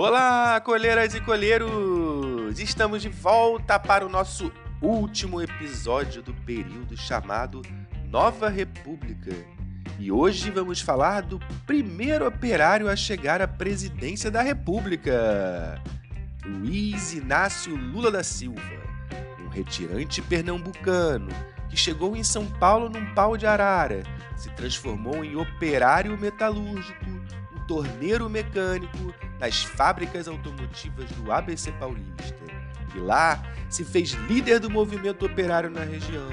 Olá, colheiras e colheiros! Estamos de volta para o nosso último episódio do período chamado Nova República. E hoje vamos falar do primeiro operário a chegar à presidência da República, Luiz Inácio Lula da Silva, um retirante pernambucano que chegou em São Paulo num pau de arara, se transformou em operário metalúrgico, um torneiro mecânico nas fábricas automotivas do ABC Paulista. E lá se fez líder do movimento operário na região,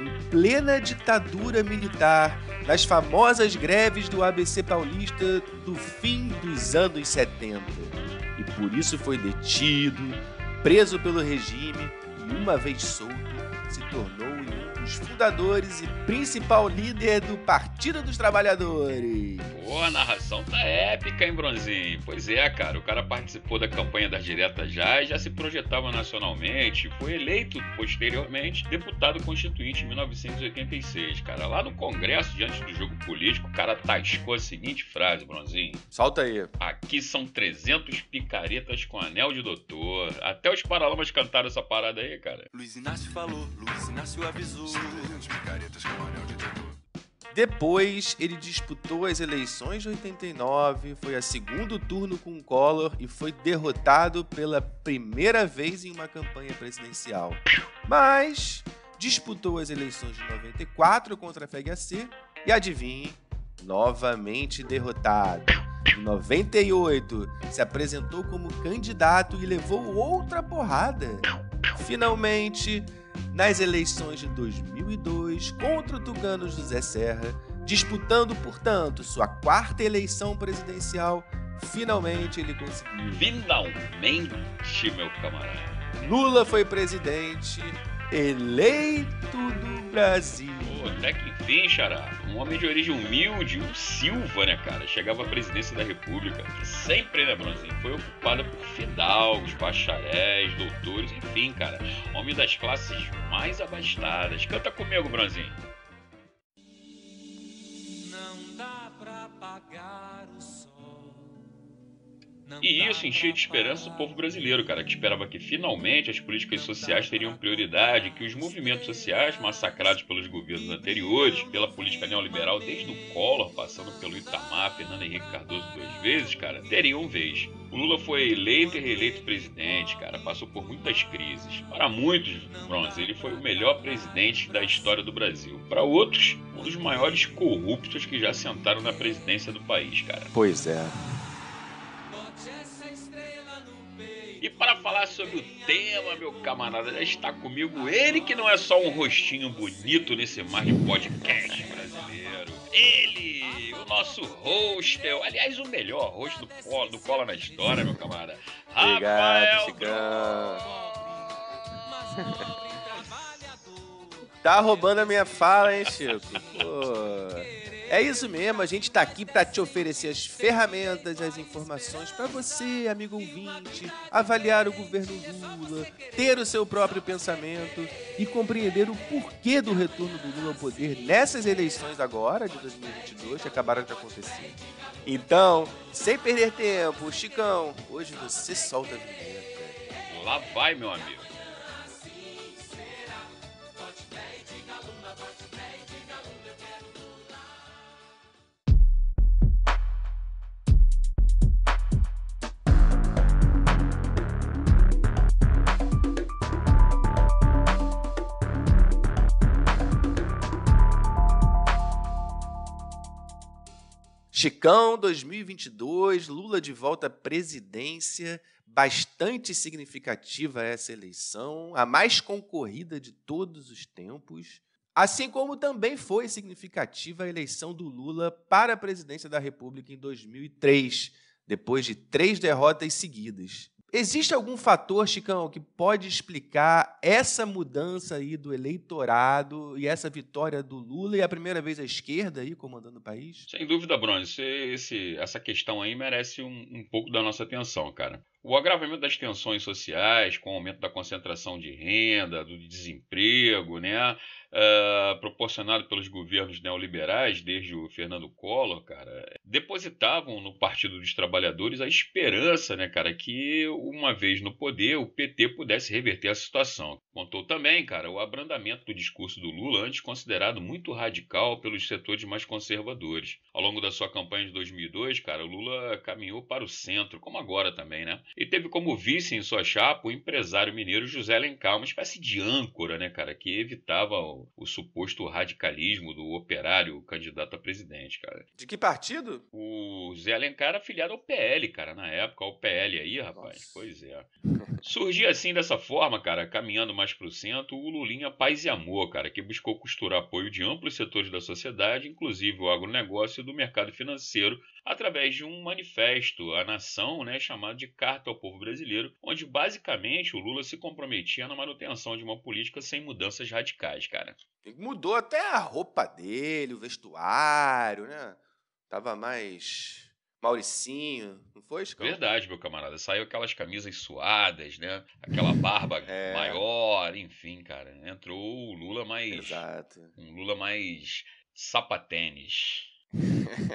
em plena ditadura militar, nas famosas greves do ABC Paulista do fim dos anos 70. E por isso foi detido, preso pelo regime e, uma vez solto, se tornou dos fundadores e principal líder do Partido dos Trabalhadores. Pô, a narração tá épica, hein, Bronzinho? Pois é, cara, o cara participou da campanha das diretas já e já se projetava nacionalmente. Foi eleito posteriormente deputado constituinte em 1986, cara. Lá no Congresso, diante do jogo político, o cara tascou a seguinte frase, Bronzinho. Solta aí. Aqui são 300 picaretas com anel de doutor. Até os paralamas cantaram essa parada aí, cara. Luiz Inácio falou, Luiz Inácio avisou. Depois, ele disputou as eleições de 89, foi a segundo turno com Collor e foi derrotado pela primeira vez em uma campanha presidencial. Mas disputou as eleições de 94 contra a FHC e adivinhe, novamente derrotado. Em 98, se apresentou como candidato e levou outra porrada. Finalmente, nas eleições de 2002 contra o tucano José Serra, disputando, portanto, sua quarta eleição presidencial. Finalmente ele conseguiu. Finalmente, meu camarada. Lula foi presidente eleito do Brasil. Pô, até que enfim, Xará. Um homem de origem humilde, um Silva, né, cara? Chegava à presidência da República, sempre, né, Bronzinho, foi ocupada por fidalgos, bacharéis, doutores, enfim, cara. Homem das classes mais abastadas. Canta comigo, Bronzinho. E isso enchia de esperança o povo brasileiro, cara, que esperava que finalmente as políticas sociais teriam prioridade, que os movimentos sociais massacrados pelos governos anteriores, pela política neoliberal desde o Collor, passando pelo Itamar, Fernando Henrique Cardoso duas vezes, cara, teriam vez. O Lula foi eleito e reeleito presidente, cara, passou por muitas crises. Para muitos, Bronze, ele foi o melhor presidente da história do Brasil. Para outros, um dos maiores corruptos que já sentaram na presidência do país, cara. Pois é. para falar sobre o tema, meu camarada, já está comigo ele que não é só um rostinho bonito nesse mar de podcast brasileiro. Ele, o nosso hostel, aliás, o melhor host do, Cola, do Cola na História, meu camarada. Obrigado, Tá roubando a minha fala, hein, Chico? Pô. É isso mesmo, a gente está aqui para te oferecer as ferramentas, as informações para você, amigo ouvinte, avaliar o governo Lula, ter o seu próprio pensamento e compreender o porquê do retorno do Lula ao poder nessas eleições agora de 2022 que acabaram de acontecer. Então, sem perder tempo, Chicão, hoje você solta a vinheta. Lá vai, meu amigo. Chicão 2022, Lula de volta à presidência. Bastante significativa essa eleição, a mais concorrida de todos os tempos. Assim como também foi significativa a eleição do Lula para a presidência da República em 2003, depois de três derrotas seguidas. Existe algum fator, Chicão, que pode explicar essa mudança aí do eleitorado e essa vitória do Lula e a primeira vez a esquerda aí comandando o país? Sem dúvida, Bruno. Esse, essa questão aí merece um, um pouco da nossa atenção, cara. O agravamento das tensões sociais, com o aumento da concentração de renda, do desemprego, né, uh, proporcionado pelos governos neoliberais, desde o Fernando Collor, cara, depositavam no Partido dos Trabalhadores a esperança, né, cara, que uma vez no poder o PT pudesse reverter a situação. Contou também, cara, o abrandamento do discurso do Lula, antes considerado muito radical pelos setores mais conservadores. Ao longo da sua campanha de 2002, cara, o Lula caminhou para o centro, como agora também, né? e teve como vice em sua chapa o empresário mineiro José Alencar, uma espécie de âncora, né, cara, que evitava o, o suposto radicalismo do operário candidato a presidente, cara. De que partido? O José Alencar era filiado ao PL, cara, na época, ao PL aí, rapaz. Nossa. Pois é. Surgia assim dessa forma, cara, caminhando mais pro centro, o Lulinha Paz e Amor, cara, que buscou costurar apoio de amplos setores da sociedade, inclusive o agronegócio e do mercado financeiro, através de um manifesto à nação, né, chamado de Carta ao Povo Brasileiro, onde basicamente o Lula se comprometia na manutenção de uma política sem mudanças radicais, cara. Mudou até a roupa dele, o vestuário, né? Tava mais Mauricinho, não foi, Chico? Verdade, meu camarada. Saiu aquelas camisas suadas, né? Aquela barba é. maior, enfim, cara. Entrou o Lula mais. Exato. Um Lula mais sapatênis.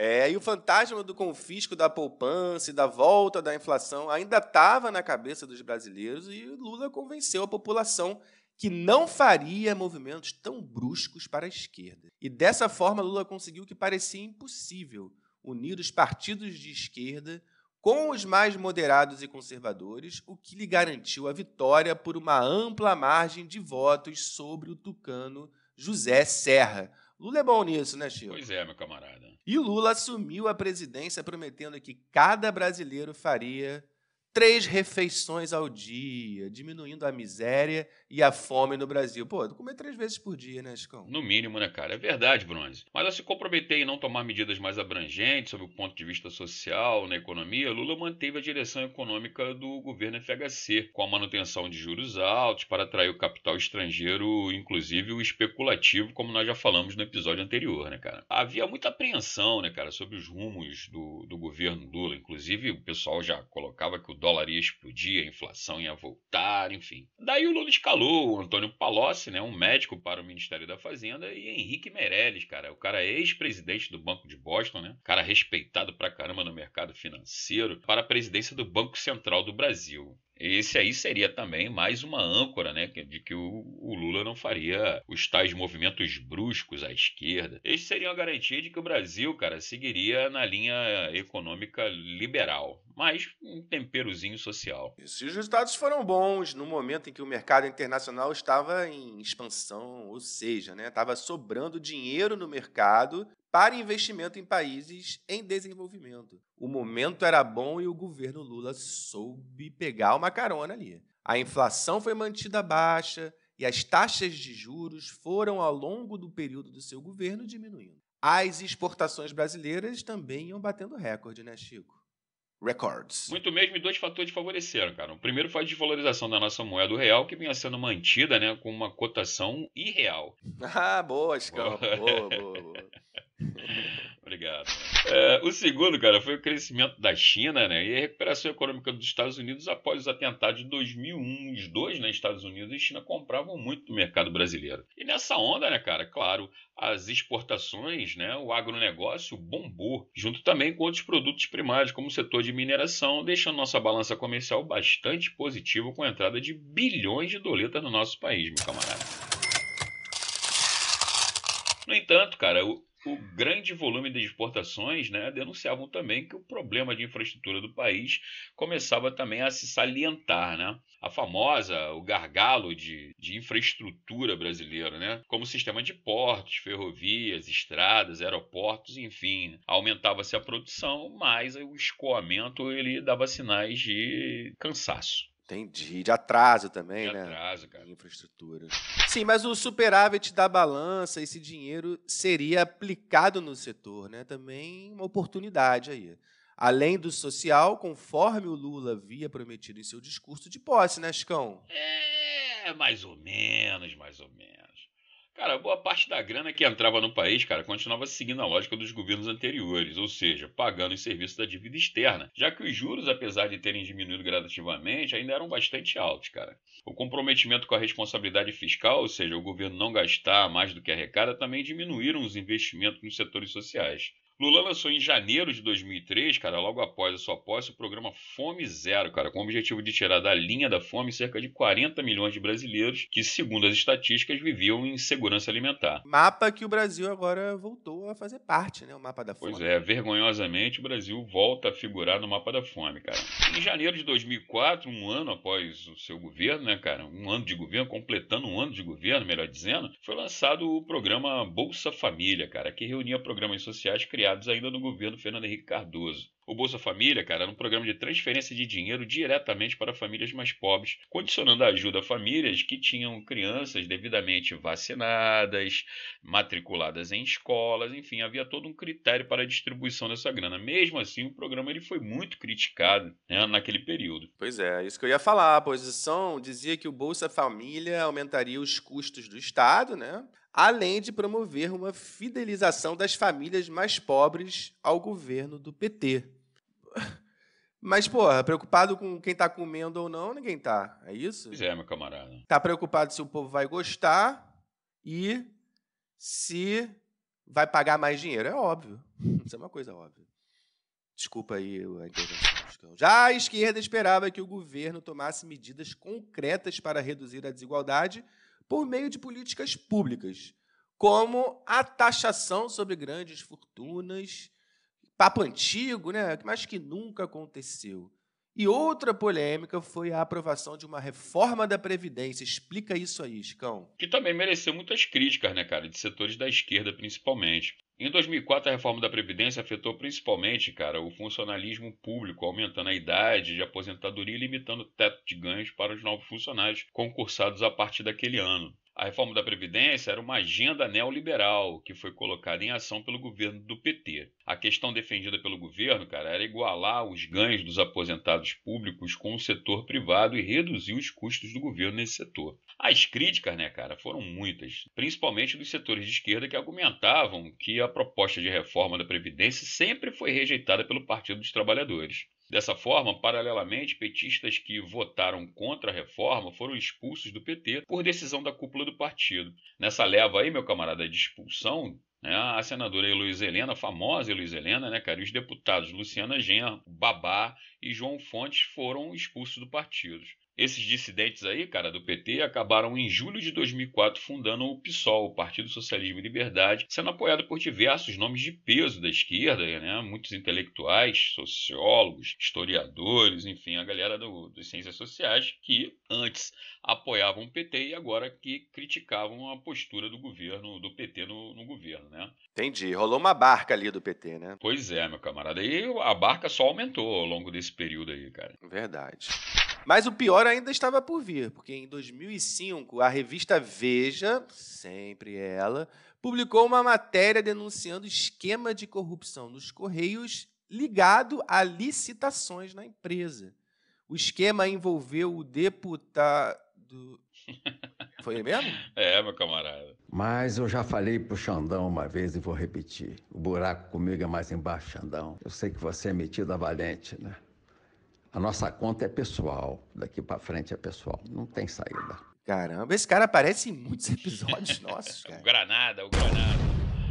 É, e o fantasma do confisco da poupança e da volta da inflação ainda estava na cabeça dos brasileiros e Lula convenceu a população que não faria movimentos tão bruscos para a esquerda. E dessa forma, Lula conseguiu o que parecia impossível: unir os partidos de esquerda com os mais moderados e conservadores, o que lhe garantiu a vitória por uma ampla margem de votos sobre o tucano José Serra Lula é bom nisso, né, Chico? Pois é, meu camarada. E Lula assumiu a presidência prometendo que cada brasileiro faria três refeições ao dia, diminuindo a miséria e a fome no Brasil. Pô, comer três vezes por dia, né, Chicão? No mínimo, né, cara? É verdade, Bronze. Mas ao se comprometer em não tomar medidas mais abrangentes sob o ponto de vista social na economia, Lula manteve a direção econômica do governo FHC, com a manutenção de juros altos para atrair o capital estrangeiro, inclusive o especulativo, como nós já falamos no episódio anterior, né, cara? Havia muita apreensão, né, cara, sobre os rumos do, do governo Lula. Inclusive, o pessoal já colocava que o dólar ia explodir, a inflação ia voltar, enfim. Daí o Lula escalou o Antônio Palocci, né, um médico para o Ministério da Fazenda, e Henrique Meirelles, cara. O cara é ex-presidente do Banco de Boston, né? Cara respeitado pra caramba no mercado financeiro, para a presidência do Banco Central do Brasil. Esse aí seria também mais uma âncora, né? De que o, o, Lula não faria os tais movimentos bruscos à esquerda. Esse seria uma garantia de que o Brasil, cara, seguiria na linha econômica liberal mas um temperozinho social. E se os resultados foram bons no momento em que o mercado internacional estava em expansão, ou seja, né, estava sobrando dinheiro no mercado para investimento em países em desenvolvimento. O momento era bom e o governo Lula soube pegar uma carona ali. A inflação foi mantida baixa e as taxas de juros foram, ao longo do período do seu governo, diminuindo. As exportações brasileiras também iam batendo recorde, né, Chico? Records. Muito mesmo, e dois fatores favoreceram, cara. O primeiro foi a desvalorização da nossa moeda, real, que vinha sendo mantida, né, com uma cotação irreal. Ah, boa, Escão. Boa, boa, boa. boa. Obrigado. É, o segundo, cara, foi o crescimento da China né, e a recuperação econômica dos Estados Unidos após os atentados de 2001. Os dois, né, Estados Unidos e China, compravam muito do mercado brasileiro. E nessa onda, né, cara, claro, as exportações, né, o agronegócio bombou, junto também com outros produtos primários, como o setor de mineração, deixando nossa balança comercial bastante positiva com a entrada de bilhões de doletas no nosso país, meu camarada. No entanto, cara, o o grande volume de exportações né, denunciavam também que o problema de infraestrutura do país começava também a se salientar. Né? A famosa, o gargalo de, de infraestrutura brasileira, né? como o sistema de portos, ferrovias, estradas, aeroportos, enfim. Aumentava-se a produção, mas o escoamento ele dava sinais de cansaço. Entendi. De atraso também, de né? atraso, cara. infraestrutura. Sim, mas o superávit da balança, esse dinheiro seria aplicado no setor, né? Também uma oportunidade aí. Além do social, conforme o Lula havia prometido em seu discurso de posse, né, Chicão? É, mais ou menos, mais ou menos. Cara, boa parte da grana que entrava no país, cara, continuava seguindo a lógica dos governos anteriores, ou seja, pagando em serviço da dívida externa, já que os juros, apesar de terem diminuído gradativamente, ainda eram bastante altos, cara. O comprometimento com a responsabilidade fiscal, ou seja, o governo não gastar mais do que arrecada, também diminuíram os investimentos nos setores sociais. Lula lançou em janeiro de 2003, cara, logo após a sua posse, o programa Fome Zero, cara, com o objetivo de tirar da linha da fome cerca de 40 milhões de brasileiros que, segundo as estatísticas, viviam em segurança alimentar. Mapa que o Brasil agora voltou a fazer parte, né? O mapa da fome. Pois é, vergonhosamente o Brasil volta a figurar no mapa da fome, cara. Em janeiro de 2004, um ano após o seu governo, né, cara, um ano de governo, completando um ano de governo, melhor dizendo, foi lançado o programa Bolsa Família, cara, que reunia programas sociais criados criados ainda no governo Fernando Henrique Cardoso. O Bolsa Família, cara, era um programa de transferência de dinheiro diretamente para famílias mais pobres, condicionando a ajuda a famílias que tinham crianças devidamente vacinadas, matriculadas em escolas, enfim, havia todo um critério para a distribuição dessa grana. Mesmo assim, o programa ele foi muito criticado né, naquele período. Pois é, é isso que eu ia falar. A posição dizia que o Bolsa Família aumentaria os custos do Estado, né? além de promover uma fidelização das famílias mais pobres ao governo do PT. Mas, porra, preocupado com quem tá comendo ou não, ninguém tá. É isso? Já é, meu camarada. Tá preocupado se o povo vai gostar e se vai pagar mais dinheiro. É óbvio. Isso é uma coisa óbvia. Desculpa aí a intervenção. Já a esquerda esperava que o governo tomasse medidas concretas para reduzir a desigualdade, por meio de políticas públicas, como a taxação sobre grandes fortunas, papo antigo, né? mas que nunca aconteceu. E outra polêmica foi a aprovação de uma reforma da Previdência. Explica isso aí, Chicão. Que também mereceu muitas críticas, né, cara? De setores da esquerda, principalmente. Em 2004, a reforma da Previdência afetou principalmente, cara, o funcionalismo público, aumentando a idade de aposentadoria e limitando o teto de ganhos para os novos funcionários concursados a partir daquele ano. A reforma da Previdência era uma agenda neoliberal que foi colocada em ação pelo governo do PT. A questão defendida pelo governo, cara, era igualar os ganhos dos aposentados públicos com o setor privado e reduzir os custos do governo nesse setor. As críticas, né, cara, foram muitas, principalmente dos setores de esquerda que argumentavam que a proposta de reforma da Previdência sempre foi rejeitada pelo Partido dos Trabalhadores. Dessa forma, paralelamente, petistas que votaram contra a reforma foram expulsos do PT por decisão da cúpula do partido. Nessa leva aí, meu camarada, de expulsão, né, a senadora Heloísa Helena, a famosa Heloísa Helena, né, cara, e os deputados Luciana Genro, Babá e João Fontes foram expulsos do partido. Esses dissidentes aí, cara, do PT, acabaram em julho de 2004 fundando o PSOL, o Partido Socialismo e Liberdade, sendo apoiado por diversos nomes de peso da esquerda, né? muitos intelectuais, sociólogos, historiadores, enfim, a galera do, das ciências sociais que antes apoiavam o PT e agora que criticavam a postura do governo, do PT no, no governo, né? Entendi. Rolou uma barca ali do PT, né? Pois é, meu camarada. E a barca só aumentou ao longo desse período aí, cara. Verdade. Mas o pior ainda estava por vir, porque em 2005 a revista Veja, sempre ela, publicou uma matéria denunciando esquema de corrupção nos Correios ligado a licitações na empresa. O esquema envolveu o deputado. Foi mesmo? É, meu camarada. Mas eu já falei pro Xandão uma vez e vou repetir. O buraco comigo é mais embaixo, Xandão. Eu sei que você é metida valente, né? A nossa conta é pessoal. Daqui para frente é pessoal. Não tem saída. Caramba, esse cara aparece em muitos episódios nossos, cara. o Granada, o Granada.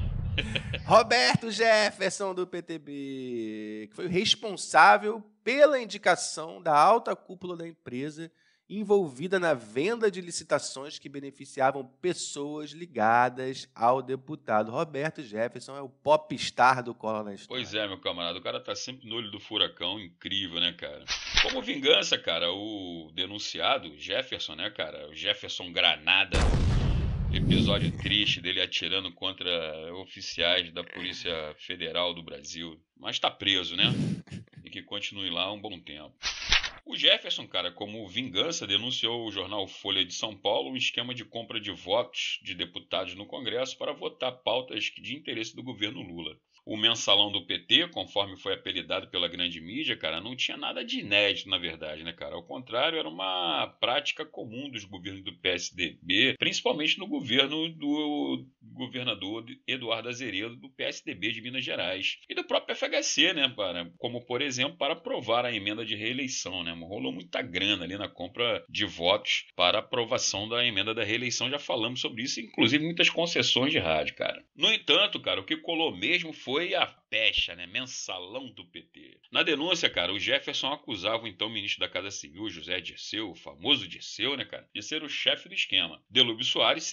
Roberto Jefferson do PTB, que foi o responsável pela indicação da alta cúpula da empresa envolvida na venda de licitações que beneficiavam pessoas ligadas ao deputado. Roberto Jefferson é o popstar do Collor na história. Pois é, meu camarada. O cara tá sempre no olho do furacão. Incrível, né, cara? Como vingança, cara, o denunciado Jefferson, né, cara? O Jefferson Granada. Episódio triste dele atirando contra oficiais da Polícia Federal do Brasil. Mas tá preso, né? E que continue lá um bom tempo. O Jefferson, cara, como vingança, denunciou o jornal Folha de São Paulo um esquema de compra de votos de deputados no Congresso para votar pautas de interesse do governo Lula o mensalão do PT, conforme foi apelidado pela grande mídia, cara, não tinha nada de inédito, na verdade, né, cara? Ao contrário, era uma prática comum dos governos do PSDB, principalmente no governo do governador Eduardo Azeredo, do PSDB de Minas Gerais, e do próprio FHC, né, cara? Como, por exemplo, para aprovar a emenda de reeleição, né? Rolou muita grana ali na compra de votos para aprovação da emenda da reeleição, já falamos sobre isso, inclusive muitas concessões de rádio, cara. No entanto, cara, o que colou mesmo foi foi a pecha, né? Mensalão do PT. Na denúncia, cara, o Jefferson acusava o então ministro da Casa Civil, José Dirceu, o famoso Dirceu, né, cara, de ser o chefe do esquema. Delúbio Soares,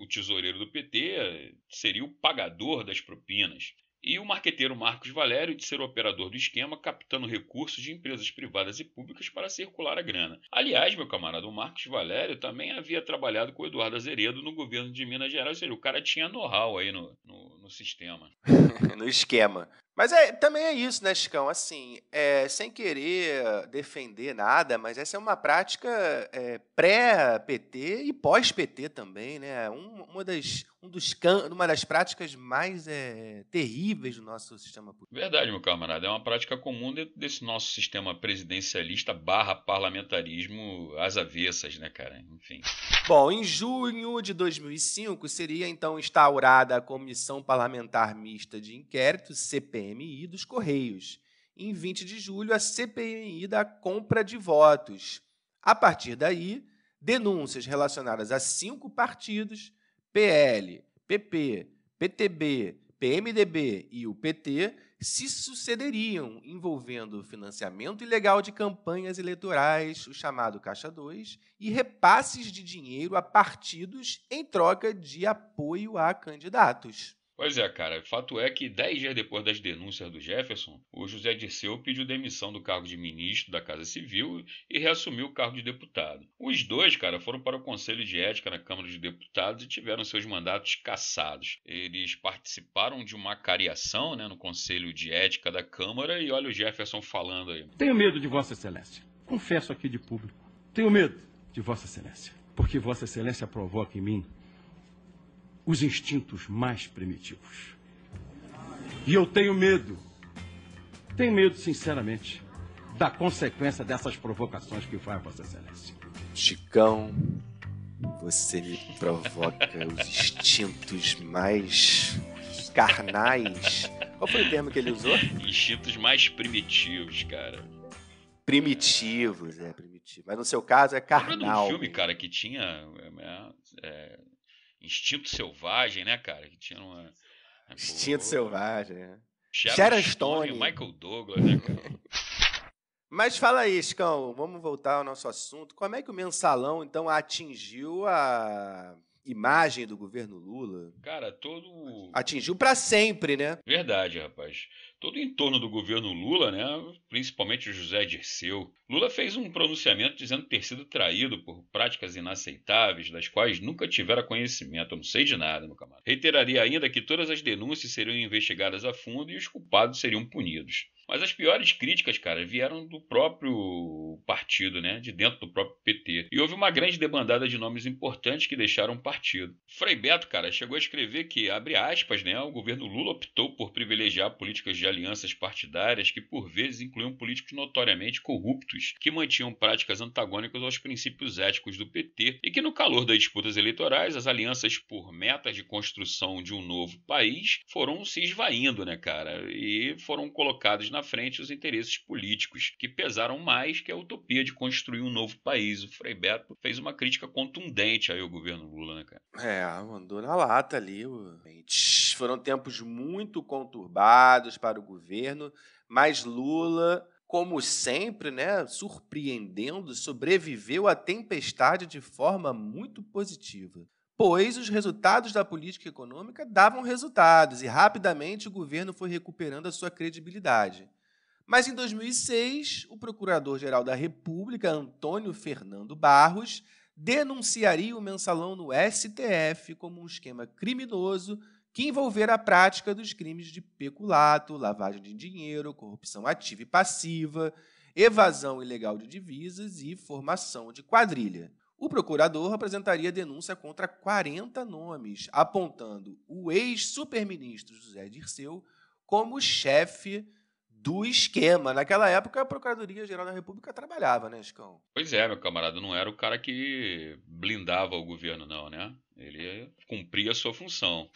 o tesoureiro do PT, seria o pagador das propinas e o marqueteiro Marcos Valério de ser operador do esquema, captando recursos de empresas privadas e públicas para circular a grana. Aliás, meu camarada, o Marcos Valério também havia trabalhado com o Eduardo Azeredo no governo de Minas Gerais, ou seja, o cara tinha know-how aí no, no, no sistema. no esquema. Mas é, também é isso, né, Chicão? Assim, é, sem querer defender nada, mas essa é uma prática é, pré-PT e pós-PT também, né? Um, uma, das, um dos uma das práticas mais é, terríveis do nosso sistema político. Verdade, meu camarada. É uma prática comum desse nosso sistema presidencialista barra parlamentarismo às avessas, né, cara? Enfim. Bom, em junho de 2005 seria, então, instaurada a Comissão Parlamentar Mista de Inquérito, CPI, CPMI dos Correios. Em 20 de julho, a CPMI da compra de votos. A partir daí, denúncias relacionadas a cinco partidos, PL, PP, PTB, PMDB e o PT, se sucederiam envolvendo financiamento ilegal de campanhas eleitorais, o chamado Caixa 2, e repasses de dinheiro a partidos em troca de apoio a candidatos. Pois é, cara. Fato é que dez dias depois das denúncias do Jefferson, o José Dirceu pediu demissão do cargo de ministro da Casa Civil e reassumiu o cargo de deputado. Os dois, cara, foram para o Conselho de Ética na Câmara dos de Deputados e tiveram seus mandatos cassados. Eles participaram de uma cariação né, no Conselho de Ética da Câmara e olha o Jefferson falando aí. Tenho medo de Vossa Excelência. Confesso aqui de público. Tenho medo de Vossa Excelência. Porque Vossa Excelência provoca em mim os instintos mais primitivos. E eu tenho medo, tenho medo sinceramente, da consequência dessas provocações que faz Vossa Excelência. Chicão, você me provoca os instintos mais carnais. Qual foi o termo que ele usou? Instintos mais primitivos, cara. Primitivos, é, primitivo. Mas no seu caso é carnal. Lembra de um filme, cara, que tinha. É, é Instinto Selvagem, né, cara? Que tinha uma. Né, Instinto pô, Selvagem, né? Sharon Stone. Michael Douglas, né, cara? Mas fala aí, Escão, vamos voltar ao nosso assunto. Como é que o mensalão, então, atingiu a imagem do governo Lula? Cara, todo. Atingiu para sempre, né? Verdade, rapaz todo o entorno do governo Lula, né, principalmente o José Dirceu. Lula fez um pronunciamento dizendo ter sido traído por práticas inaceitáveis, das quais nunca tivera conhecimento. não sei de nada, meu camarada. Reiteraria ainda que todas as denúncias seriam investigadas a fundo e os culpados seriam punidos. Mas as piores críticas, cara, vieram do próprio partido, né? De dentro do próprio PT. E houve uma grande debandada de nomes importantes que deixaram o partido. Frei Beto, cara, chegou a escrever que, abre aspas, né? O governo Lula optou por privilegiar políticas de alianças partidárias que, por vezes, incluíam políticos notoriamente corruptos, que mantinham práticas antagônicas aos princípios éticos do PT e que, no calor das disputas eleitorais, as alianças por metas de construção de um novo país foram se esvaindo, né, cara? E foram colocados na frente os interesses políticos, que pesaram mais que a utopia de construir um novo país. O Frei Beto fez uma crítica contundente aí ao governo Lula, né, cara? É, mandou na lata ali, o foram tempos muito conturbados para o governo, mas Lula, como sempre, né, surpreendendo, sobreviveu à tempestade de forma muito positiva. Pois os resultados da política econômica davam resultados e rapidamente o governo foi recuperando a sua credibilidade. Mas em 2006, o Procurador-Geral da República, Antônio Fernando Barros, denunciaria o mensalão no STF como um esquema criminoso que envolverá a prática dos crimes de peculato, lavagem de dinheiro, corrupção ativa e passiva, evasão ilegal de divisas e formação de quadrilha. O procurador apresentaria denúncia contra 40 nomes, apontando o ex-superministro José Dirceu como chefe do esquema. Naquela época, a Procuradoria-Geral da República trabalhava, né, Escão? Pois é, meu camarada. Não era o cara que blindava o governo, não, né? Ele cumpria a sua função.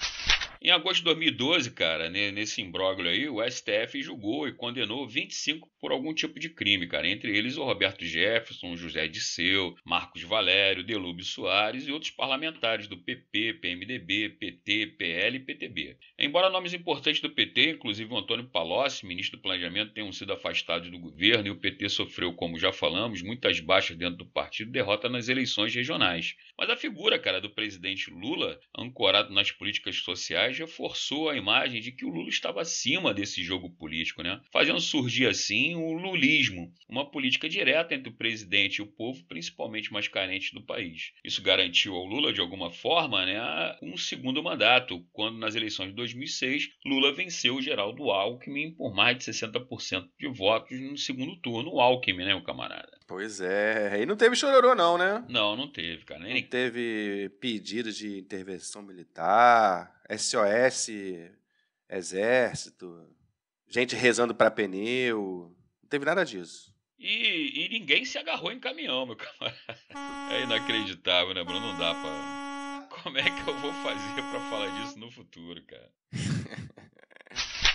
Em agosto de 2012, cara, nesse imbróglio aí, o STF julgou e condenou 25 por algum tipo de crime, cara. Entre eles o Roberto Jefferson, José Disseu, Marcos Valério, Delúbio Soares e outros parlamentares do PP, PMDB, PT, PL e PTB. Embora nomes importantes do PT, inclusive o Antônio Palocci, ministro do Planejamento, tenham sido afastados do governo e o PT sofreu, como já falamos, muitas baixas dentro do partido, derrota nas eleições regionais. Mas a figura, cara, do presidente Lula, ancorado nas políticas sociais, mas reforçou a imagem de que o Lula estava acima desse jogo político, né? fazendo surgir assim o lulismo, uma política direta entre o presidente e o povo, principalmente mais carente do país. Isso garantiu ao Lula, de alguma forma, né, um segundo mandato, quando nas eleições de 2006, Lula venceu o Geraldo Alckmin por mais de 60% de votos no segundo turno. O Alckmin, né, o camarada? Pois é. E não teve chororô, não, né? Não, não teve, cara. Nem... Não teve pedido de intervenção militar. SOS, exército, gente rezando para pneu. Não teve nada disso. E, e, ninguém se agarrou em caminhão, meu camarada. É inacreditável, né, Bruno? Não dá pra. Como é que eu vou fazer para falar disso no futuro, cara?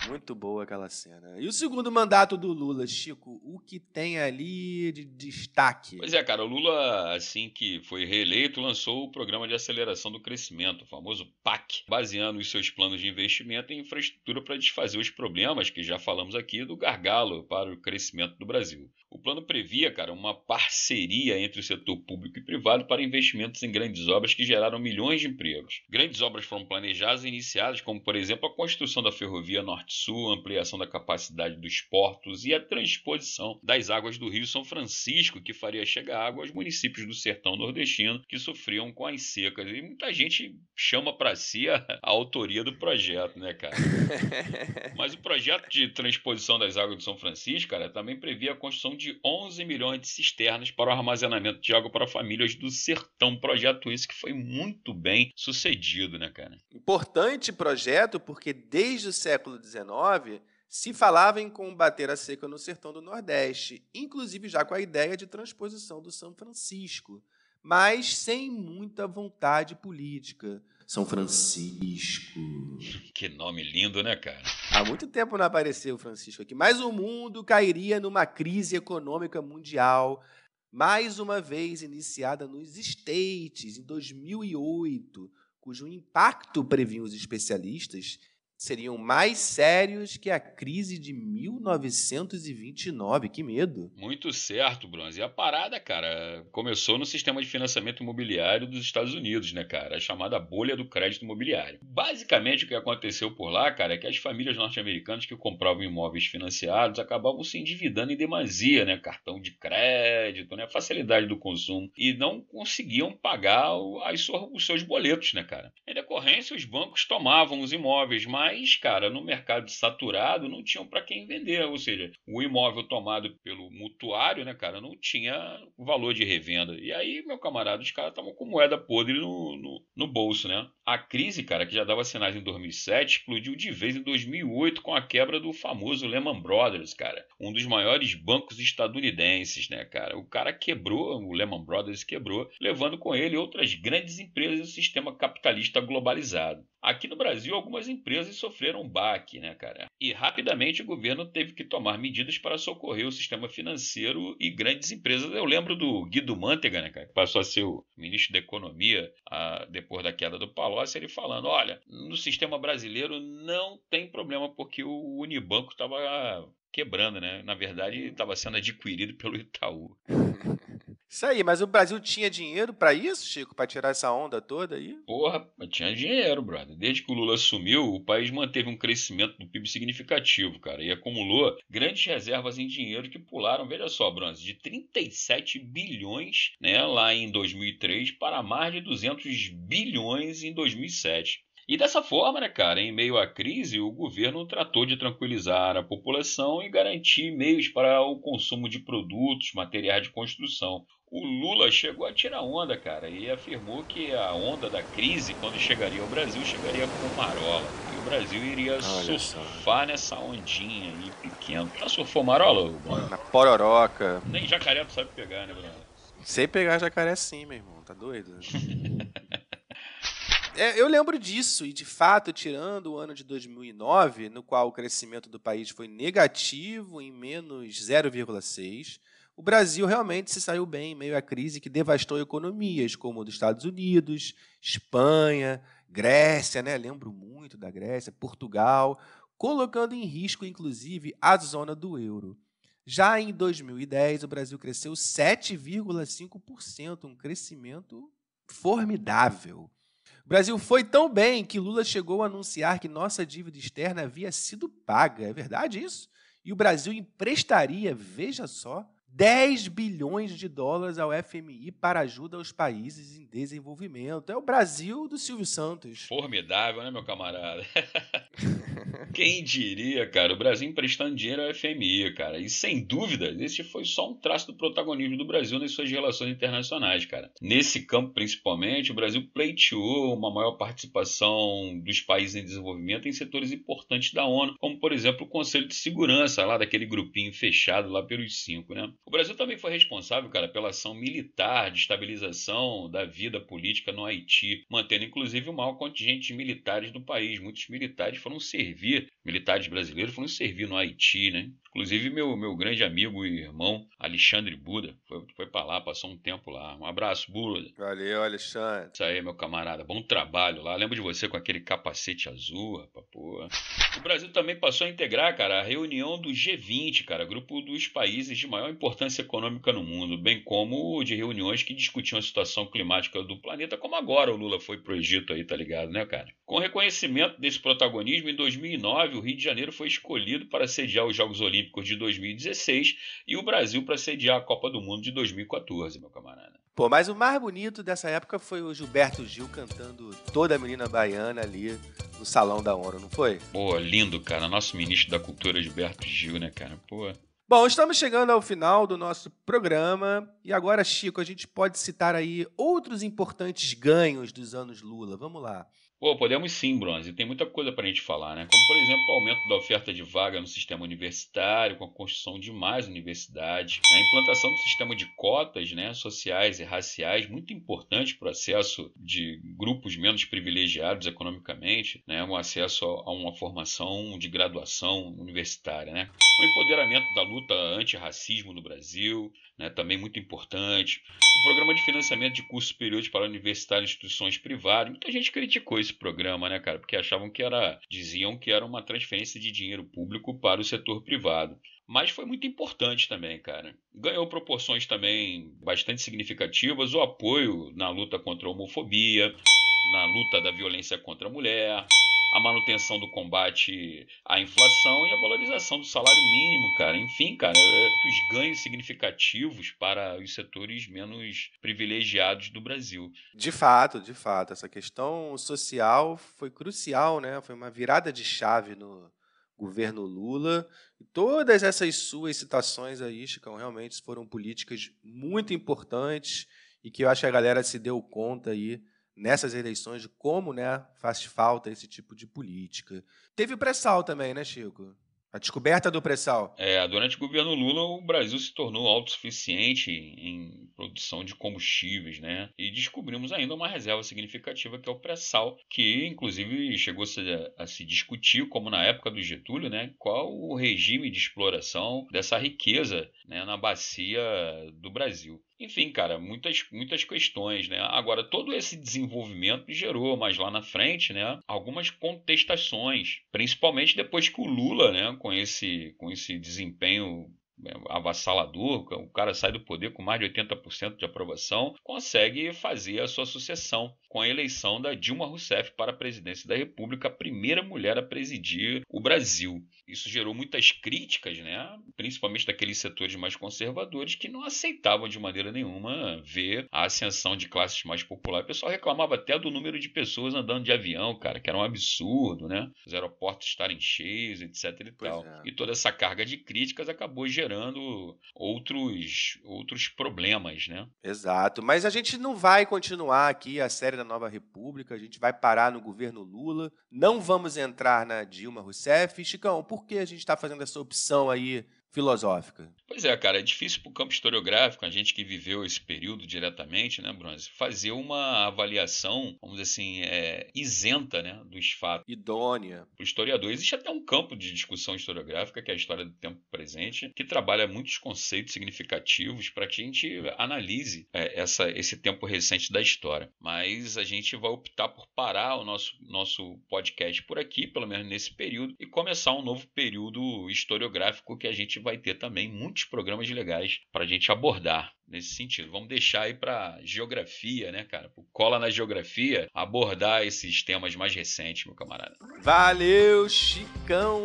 Muito boa aquela cena. E o segundo mandato do Lula, Chico, o que tem ali de destaque? Pois é, cara, o Lula, assim que foi reeleito, lançou o Programa de Aceleração do Crescimento, o famoso PAC, baseando os seus planos de investimento em infraestrutura para desfazer os problemas que já falamos aqui do gargalo para o crescimento do Brasil. O plano previa, cara, uma parceria entre o setor público e privado para investimentos em grandes obras que geraram milhões de empregos. Grandes obras foram planejadas e iniciadas, como, por exemplo, a construção da ferrovia norte Iguaçu, ampliação da capacidade dos portos e a transposição das águas do Rio São Francisco, que faria chegar água aos municípios do sertão nordestino que sofriam com as secas. E muita gente chama para si a, a, autoria do projeto, né, cara? Mas o projeto de transposição das águas do São Francisco, cara, também previa a construção de 11 milhões de cisternas para o armazenamento de água para famílias do sertão. Projeto esse que foi muito bem sucedido, né, cara? Importante projeto porque desde o século XIX se falava em combater a seca no sertão do Nordeste, inclusive já com a ideia de transposição do São Francisco, mas sem muita vontade política. São Francisco. Que nome lindo, né, cara? Há muito tempo não apareceu o Francisco aqui, mas o mundo cairia numa crise econômica mundial, mais uma vez iniciada nos States em 2008, cujo impacto, previam os especialistas, seriam mais sérios que a crise de 1929. Que medo. Muito certo, Bronze. E a parada, cara, começou no sistema de financiamento imobiliário dos Estados Unidos, né, cara? A chamada bolha do crédito imobiliário. Basicamente, o que aconteceu por lá, cara, é que as famílias norte-americanas que compravam imóveis financiados acabavam se endividando em demasia, né? Cartão de crédito, né? Facilidade do consumo. E não conseguiam pagar as, os seus boletos, né, cara? Em decorrência, os bancos tomavam os imóveis, mas mas, cara, no mercado saturado não tinham para quem vender, ou seja, o imóvel tomado pelo mutuário, né, cara, não tinha valor de revenda. E aí, meu camarada, os caras estavam com moeda podre no, no, no, bolso, né? A crise, cara, que já dava sinais em 2007, explodiu de vez em 2008 com a quebra do famoso Lehman Brothers, cara, um dos maiores bancos estadunidenses, né, cara? O cara quebrou, o Lehman Brothers quebrou, levando com ele outras grandes empresas do sistema capitalista globalizado. Aqui no Brasil, algumas empresas sofreram um baque, né, cara? E rapidamente o governo teve que tomar medidas para socorrer o sistema financeiro e grandes empresas. Eu lembro do Guido Mantega, né, cara, que passou a ser o ministro da Economia a, ah, depois da queda do Palocci, ele falando: olha, no sistema brasileiro não tem problema porque o Unibanco estava quebrando, né? Na verdade, estava sendo adquirido pelo Itaú. Isso aí, mas o Brasil tinha dinheiro para isso, Chico? Para tirar essa onda toda aí? Porra, tinha dinheiro, brother. Desde que o Lula assumiu, o país manteve um crescimento do PIB significativo, cara, e acumulou grandes reservas em dinheiro que pularam, veja só, Bronze, de 37 bilhões né, lá em 2003 para mais de 200 bilhões em 2007. E dessa forma, né, cara, em meio à crise, o governo tratou de tranquilizar a população e garantir meios para o consumo de produtos, materiais de construção. O Lula chegou a tirar onda, cara, e afirmou que a onda da crise, quando chegaria ao Brasil, chegaria com marola. E o Brasil iria Olha surfar só. nessa ondinha aí pequena. Já surfou marola? Na pororoca. Nem jacaré tu sabe pegar, né, Bruno? Sei pegar jacaré sim, meu irmão, tá doido? Né? É, eu lembro disso, e de fato, tirando o ano de 2009, no qual o crescimento do país foi negativo em menos 0,6, o Brasil realmente se saiu bem em meio à crise que devastou economias como a dos Estados Unidos, Espanha, Grécia, né? lembro muito da Grécia, Portugal, colocando em risco, inclusive, a zona do euro. Já em 2010, o Brasil cresceu 7,5%, um crescimento formidável. O Brasil foi tão bem que Lula chegou a anunciar que nossa dívida externa havia sido paga. É verdade isso? E o Brasil emprestaria, veja só, 10 bilhões de dólares ao FMI para ajuda aos países em desenvolvimento. É o Brasil do Silvio Santos. Formidável, né, meu camarada? Quem diria, cara? O Brasil emprestando dinheiro ao FMI, cara. E sem dúvida, esse foi só um traço do protagonismo do Brasil nas suas relações internacionais, cara. Nesse campo, principalmente, o Brasil pleiteou uma maior participação dos países em desenvolvimento em setores importantes da ONU, como, por exemplo, o Conselho de Segurança, lá daquele grupinho fechado lá pelos cinco, né? O Brasil também foi responsável, cara, pela ação militar de estabilização da vida política no Haiti, mantendo inclusive o maior contingente de militares do país. Muitos militares foram servir, militares brasileiros foram servir no Haiti, né? Inclusive, meu, meu grande amigo e irmão Alexandre Buda foi, foi para lá, passou um tempo lá. Um abraço, Buda. Valeu, Alexandre. Isso aí, meu camarada. Bom trabalho lá. Lembro de você com aquele capacete azul, rapaz, porra. O Brasil também passou a integrar, cara, a reunião do G20, cara, grupo dos países de maior importância econômica no mundo, bem como de reuniões que discutiam a situação climática do planeta, como agora o Lula foi pro Egito aí, tá ligado, né, cara? Com reconhecimento desse protagonismo, em 2009, o Rio de Janeiro foi escolhido para sediar os Jogos Olímpicos Olímpicos de 2016 e o Brasil para sediar a Copa do Mundo de 2014, meu camarada. Pô, mas o mais bonito dessa época foi o Gilberto Gil cantando toda a menina baiana ali no Salão da ONU, não foi? Pô, lindo, cara. Nosso ministro da Cultura, Gilberto Gil, né, cara? Pô. Bom, estamos chegando ao final do nosso programa. E agora, Chico, a gente pode citar aí outros importantes ganhos dos anos Lula. Vamos lá. Pô, podemos sim, Bronze. Tem muita coisa para a gente falar, né? Como, por exemplo, o aumento da oferta de vaga no sistema universitário, com a construção de mais universidades, né? a implantação do sistema de cotas né, sociais e raciais, muito importante para o acesso de grupos menos privilegiados economicamente, né, um acesso a uma formação de graduação universitária, né? O empoderamento da luta antirracismo no Brasil, né, também muito importante. O programa de financiamento de cursos superiores para universitários e instituições privadas. Muita gente criticou esse programa, né, cara? Porque achavam que era. diziam que era uma transferência de dinheiro público para o setor privado. Mas foi muito importante também, cara. Ganhou proporções também bastante significativas o apoio na luta contra a homofobia, na luta da violência contra a mulher, a manutenção do combate à inflação e a valorização do salário mínimo, cara. Enfim, cara, é, os ganhos significativos para os setores menos privilegiados do Brasil. De fato, de fato. Essa questão social foi crucial, né? Foi uma virada de chave no governo Lula. todas essas suas citações aí, Chicão, realmente foram políticas muito importantes e que eu acho que a galera se deu conta aí nessas eleições de como né, faz falta esse tipo de política. Teve o pré-sal também, né, Chico? A descoberta do pré-sal. É, durante o governo Lula, o Brasil se tornou autossuficiente em produção de combustíveis, né? E descobrimos ainda uma reserva significativa que é o pré-sal, que inclusive chegou a, a se discutir, como na época do Getúlio, né? Qual o regime de exploração dessa riqueza né, na bacia do Brasil. Enfim, cara, muitas, muitas questões, né? Agora, todo esse desenvolvimento gerou, mas lá na frente, né, algumas contestações, principalmente depois que o Lula, né, com esse, com esse desempenho avassalador, o cara sai do poder com mais de 80% de aprovação, consegue fazer a sua sucessão com a eleição da Dilma Rousseff para a presidência da República, a primeira mulher a presidir o Brasil. Isso gerou muitas críticas, né? principalmente daqueles setores mais conservadores que não aceitavam de maneira nenhuma ver a ascensão de classes mais populares. O pessoal reclamava até do número de pessoas andando de avião, cara, que era um absurdo, né? Os aeroportos estarem cheios, etc e pois tal. É. E toda essa carga de críticas acabou gerando gerando outros, outros problemas, né? Exato. Mas a gente não vai continuar aqui a série da Nova República, a gente vai parar no governo Lula, não vamos entrar na Dilma Rousseff. Chicão, por que a gente está fazendo essa opção aí filosófica? Pois é, cara, é difícil para o campo historiográfico, a gente que viveu esse período diretamente, né, Bronze, fazer uma avaliação, vamos dizer assim, é, isenta né, dos fatos. Idônea. Para o historiador, existe até um campo de discussão historiográfica, que é a história do tempo presente, que trabalha muitos conceitos significativos para que a gente analise é, essa, esse tempo recente da história. Mas a gente vai optar por parar o nosso, nosso podcast por aqui, pelo menos nesse período, e começar um novo período historiográfico que a gente vai ter também muito muitos programas legais para a gente abordar nesse sentido. Vamos deixar aí para geografia, né, cara? Pro Cola na Geografia abordar esses temas mais recentes, meu camarada. Valeu, Chicão!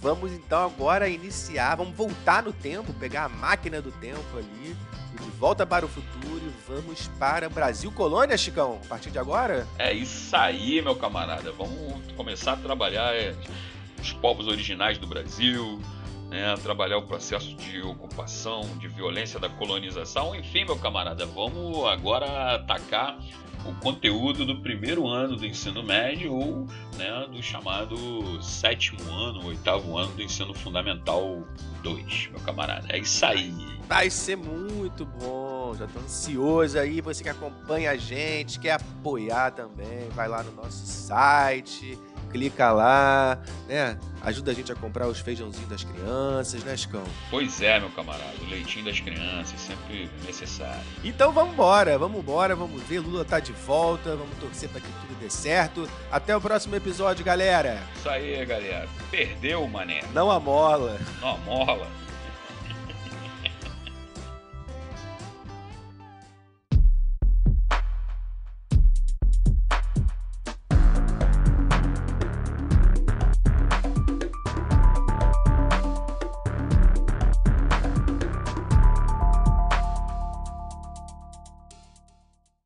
Vamos então agora iniciar, vamos voltar no tempo, pegar a máquina do tempo ali, de volta para o futuro e vamos para Brasil Colônia, Chicão, a partir de agora? É isso aí, meu camarada. Vamos começar a trabalhar é, os povos originais do Brasil, né, trabalhar o processo de ocupação, de violência da colonização. Enfim, meu camarada, vamos agora atacar o conteúdo do primeiro ano do ensino médio ou né, do chamado sétimo ano, oitavo ano do ensino fundamental 2, meu camarada. É isso aí. Vai ser muito bom, já tô ansioso aí. Você que acompanha a gente, quer apoiar também, vai lá no nosso site clica lá, né? Ajuda a gente a comprar os feijãozinhos das crianças, né, Escão? Pois é, meu camarada. O leitinho das crianças, sempre necessário. Então vamos embora, vamos embora, vamos ver. Lula tá de volta, vamos torcer para que tudo dê certo. Até o próximo episódio, galera. Isso aí, galera. Perdeu, mané. Não a mola. Não a mola.